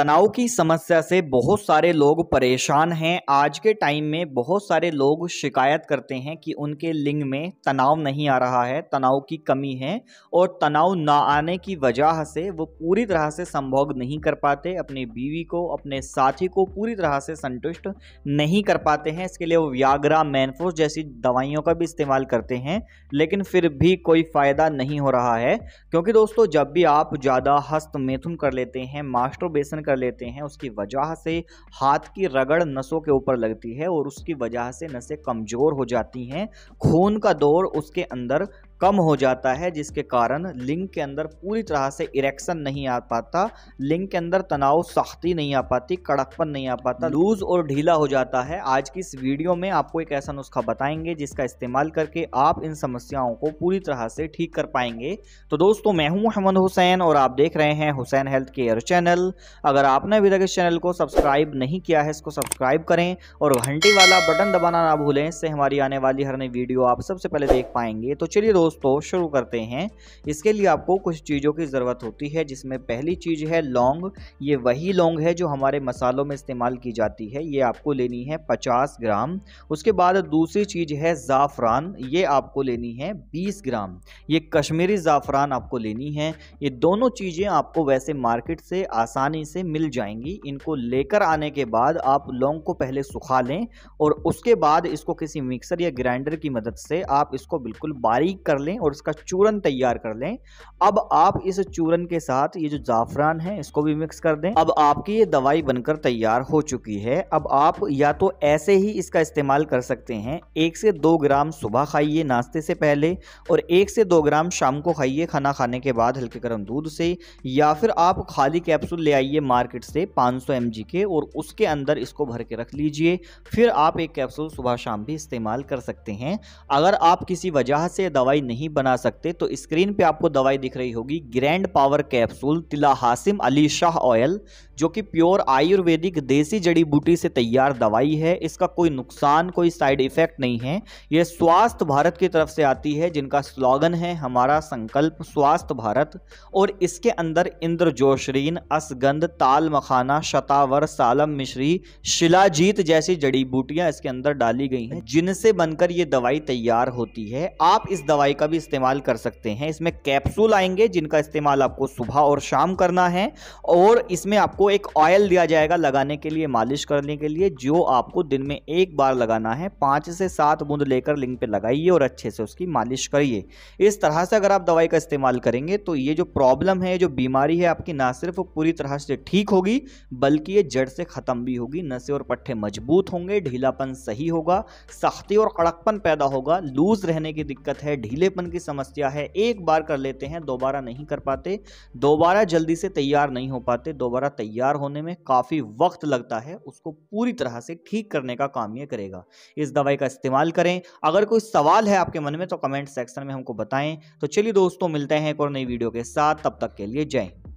तनाव की समस्या से बहुत सारे लोग परेशान हैं आज के टाइम में बहुत सारे लोग शिकायत करते हैं कि उनके लिंग में तनाव नहीं आ रहा है तनाव की कमी है और तनाव ना आने की वजह से वो पूरी तरह से संभोग नहीं कर पाते अपनी बीवी को अपने साथी को पूरी तरह से संतुष्ट नहीं कर पाते हैं इसके लिए वो व्यागरा मैनफोस जैसी दवाइयों का भी इस्तेमाल करते हैं लेकिन फिर भी कोई फ़ायदा नहीं हो रहा है क्योंकि दोस्तों जब भी आप ज़्यादा हस्त मेथुन कर लेते हैं मास्टर बेसन कर लेते हैं उसकी वजह से हाथ की रगड़ नसों के ऊपर लगती है और उसकी वजह से नसें कमज़ोर हो जाती हैं खून का दौर उसके अंदर कम हो जाता है जिसके कारण लिंग के अंदर पूरी तरह से इरेक्शन नहीं आ पाता लिंग के अंदर तनाव सख्ती नहीं आ पाती कड़कपन नहीं आ पाता लूज और ढीला हो जाता है आज की इस वीडियो में आपको एक ऐसा नुस्खा बताएंगे जिसका इस्तेमाल करके आप इन समस्याओं को पूरी तरह से ठीक कर पाएंगे तो दोस्तों मैं हूं अहमद हुसैन और आप देख रहे हैं हुसैन हेल्थ केयर चैनल अगर आपने अभी तक इस चैनल को सब्सक्राइब नहीं किया है इसको सब्सक्राइब करें और घंटी वाला बटन दबाना ना भूलें इससे हमारी आने वाली हर नई वीडियो आप सबसे पहले देख पाएंगे तो चलिए दोस्तों दोस्तों शुरू करते हैं इसके लिए आपको कुछ चीज़ों की ज़रूरत होती है जिसमें पहली चीज़ है लौंग ये वही लौंग है जो हमारे मसालों में इस्तेमाल की जाती है ये आपको लेनी है पचास ग्राम उसके बाद दूसरी चीज़ है ज़ाफ़रान ये आपको लेनी है बीस ग्राम ये कश्मीरी ज़ाफ़रान आपको लेनी है ये दोनों चीज़ें आपको वैसे मार्केट से आसानी से मिल जाएंगी इनको लेकर आने के बाद आप लौंग को पहले सुखा लें और उसके बाद इसको किसी मिक्सर या ग्राइंडर की मदद से आप इसको बिल्कुल बारीक कर लें और इसका चूरन तैयार कर लें अब आप इस चूरन के साथ ये जो ज़ाफ़रान है इसको भी मिक्स कर दें अब आपकी ये दवाई बनकर तैयार हो चुकी है अब आप या तो ऐसे ही इसका इस्तेमाल कर सकते हैं एक से दो ग्राम सुबह खाइए नाश्ते से पहले और एक से दो ग्राम शाम को खाइए खाना खाने के बाद हल्के गर्म दूध से या फिर आप खाली कैप्सूल ले आइए मार्केट से 500 सौ के और उसके अंदर इसको भर के रख लीजिए फिर आप एक कैप्सूल सुबह शाम भी इस्तेमाल कर सकते हैं अगर आप किसी वजह से दवाई नहीं बना सकते तो स्क्रीन पे आपको दवाई दिख रही होगी ग्रैंड पावर कैप्सूल तिला हासिम अली शाह ऑयल जो कि प्योर आयुर्वेदिक देसी जड़ी बूटी से तैयार दवाई है इसका कोई नुकसान कोई साइड इफेक्ट नहीं है यह स्वास्थ्य भारत की तरफ से आती है जिनका स्लोगन है हमारा संकल्प स्वास्थ्य भारत और इसके अंदर इंद्र जोशरीन असगंध ताल मखाना शतावर सालम मिश्री शिलाजीत जैसी जड़ी बूटियां इसके अंदर डाली गई हैं जिनसे बनकर ये दवाई तैयार होती है आप इस दवाई दवाई का भी इस्तेमाल कर सकते हैं इसमें कैप्सूल आएंगे जिनका इस्तेमाल आपको सुबह और शाम करना है और इसमें आपको एक ऑयल दिया जाएगा लगाने के लिए मालिश करने के लिए जो आपको दिन में एक बार लगाना है पाँच से सात बूंद लेकर लिंग पे लगाइए और अच्छे से उसकी मालिश करिए इस तरह से अगर आप दवाई का इस्तेमाल करेंगे तो ये जो प्रॉब्लम है जो बीमारी है आपकी ना सिर्फ वो पूरी तरह से ठीक होगी बल्कि ये जड़ से ख़त्म भी होगी नशे और पट्टे मजबूत होंगे ढीलापन सही होगा सख्ती और कड़कपन पैदा होगा लूज़ रहने की दिक्कत है ढीला ढीलेपन की समस्या है एक बार कर लेते हैं दोबारा नहीं कर पाते दोबारा जल्दी से तैयार नहीं हो पाते दोबारा तैयार होने में काफ़ी वक्त लगता है उसको पूरी तरह से ठीक करने का काम ये करेगा इस दवाई का इस्तेमाल करें अगर कोई सवाल है आपके मन में तो कमेंट सेक्शन में हमको बताएं तो चलिए दोस्तों मिलते हैं एक और नई वीडियो के साथ तब तक के लिए जय